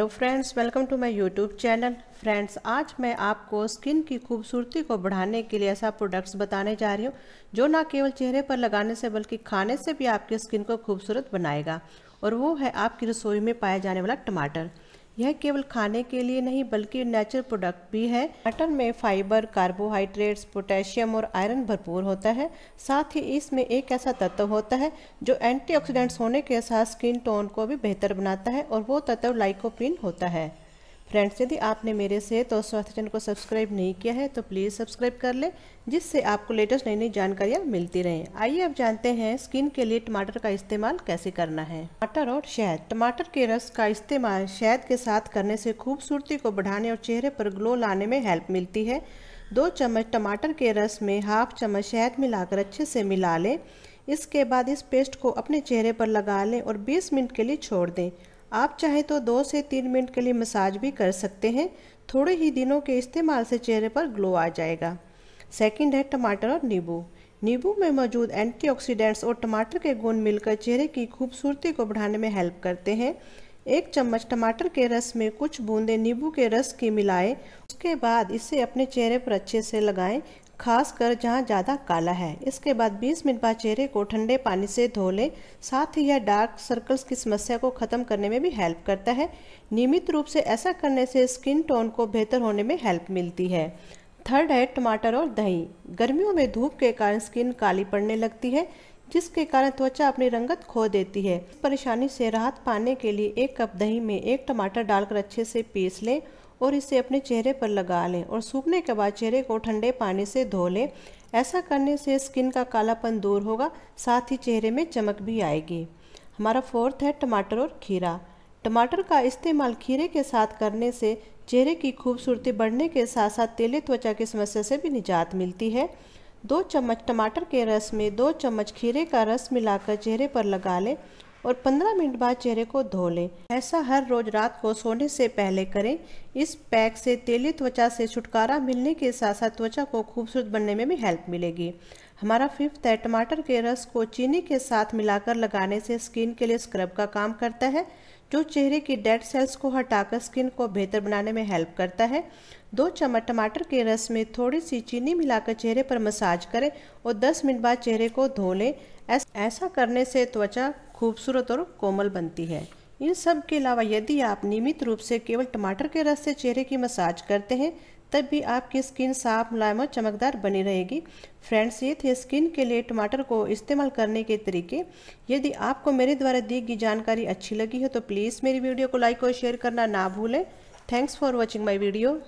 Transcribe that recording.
hello friends welcome to my YouTube channel friends आज मैं आपको स्किन की खूबसूरती को बढ़ाने के लिए ऐसा प्रोडक्ट्स बताने जा रही हूँ जो ना केवल चेहरे पर लगाने से बल्कि खाने से भी आपकी स्किन को खूबसूरत बनाएगा और वो है आपकी रसोई में पाया जाने वाला टमाटर यह केवल खाने के लिए नहीं बल्कि नेचुरल प्रोडक्ट भी है मटन में फाइबर कार्बोहाइड्रेट्स पोटेशियम और आयरन भरपूर होता है साथ ही इसमें एक ऐसा तत्व होता है जो एंटीऑक्सीडेंट्स होने के साथ स्किन टोन को भी बेहतर बनाता है और वो तत्व लाइकोपिन होता है फ्रेंड्स यदि आपने मेरे से तो स्वास्थ्य चैनल को सब्सक्राइब नहीं किया है तो प्लीज़ सब्सक्राइब कर लें जिससे आपको लेटेस्ट नई नई जानकारियाँ मिलती रहें आइए अब जानते हैं स्किन के लिए टमाटर का इस्तेमाल कैसे करना है टमाटर और शहद टमाटर के रस का इस्तेमाल शहद के साथ करने से खूबसूरती को बढ़ाने और चेहरे पर ग्लो लाने में हेल्प मिलती है दो चम्मच टमाटर के रस में हाफ चम्मच शहद मिलाकर अच्छे से मिला लें इसके बाद इस पेस्ट को अपने चेहरे पर लगा लें और 20 मिनट के लिए छोड़ दें आप चाहे तो दो से तीन मिनट के लिए मसाज भी कर सकते हैं थोड़े ही दिनों के इस्तेमाल से चेहरे पर ग्लो आ जाएगा सेकंड है टमाटर और नींबू नींबू में मौजूद एंटीऑक्सीडेंट्स और टमाटर के गुण मिलकर चेहरे की खूबसूरती को बढ़ाने में हेल्प करते हैं एक चम्मच टमाटर के रस में कुछ बूंदे नींबू के रस की मिलाएं उसके बाद इसे अपने चेहरे पर अच्छे से लगाएं खास कर जहाँ ज़्यादा काला है इसके बाद 20 मिनट बाद चेहरे को ठंडे पानी से धो लें साथ ही यह डार्क सर्कल्स की समस्या को ख़त्म करने में भी हेल्प करता है नियमित रूप से ऐसा करने से स्किन टोन को बेहतर होने में हेल्प मिलती है थर्ड है टमाटर और दही गर्मियों में धूप के कारण स्किन काली पड़ने लगती है जिसके कारण त्वचा अपनी रंगत खो देती है परेशानी से राहत पाने के लिए एक कप दही में एक टमाटर डालकर अच्छे से पीस लें और इसे अपने चेहरे पर लगा लें और सूखने के बाद चेहरे को ठंडे पानी से धो लें ऐसा करने से स्किन का कालापन दूर होगा साथ ही चेहरे में चमक भी आएगी हमारा फोर्थ है टमाटर और खीरा टमाटर का इस्तेमाल खीरे के साथ करने से चेहरे की खूबसूरती बढ़ने के साथ साथ तेले त्वचा की समस्या से भी निजात मिलती है दो चम्मच टमाटर के रस में दो चम्मच खीरे का रस मिलाकर चेहरे पर लगा लें और 15 मिनट बाद चेहरे को धो लें ऐसा हर रोज रात को सोने से पहले करें इस पैक से तेली त्वचा से छुटकारा मिलने के साथ साथ त्वचा को खूबसूरत बनने में भी हेल्प मिलेगी हमारा फिफ्थ है टमाटर के रस को चीनी के साथ मिलाकर लगाने से स्किन के लिए स्क्रब का काम करता है जो चेहरे की डेड सेल्स को हटाकर स्किन को बेहतर बनाने में हेल्प करता है दो चम्मच टमाटर के रस में थोड़ी सी चीनी मिलाकर चेहरे पर मसाज करें और 10 मिनट बाद चेहरे को धो लें ऐसा करने से त्वचा खूबसूरत और कोमल बनती है इन सब के अलावा यदि आप नियमित रूप से केवल टमाटर के रस से चेहरे की मसाज करते हैं तब भी आपकी स्किन साफ मुलायम और चमकदार बनी रहेगी फ्रेंड्स ये थे स्किन के लिए टमाटर को इस्तेमाल करने के तरीके यदि आपको मेरे द्वारा दी गई जानकारी अच्छी लगी हो तो प्लीज़ मेरी वीडियो को लाइक और शेयर करना ना भूलें thanks for watching my video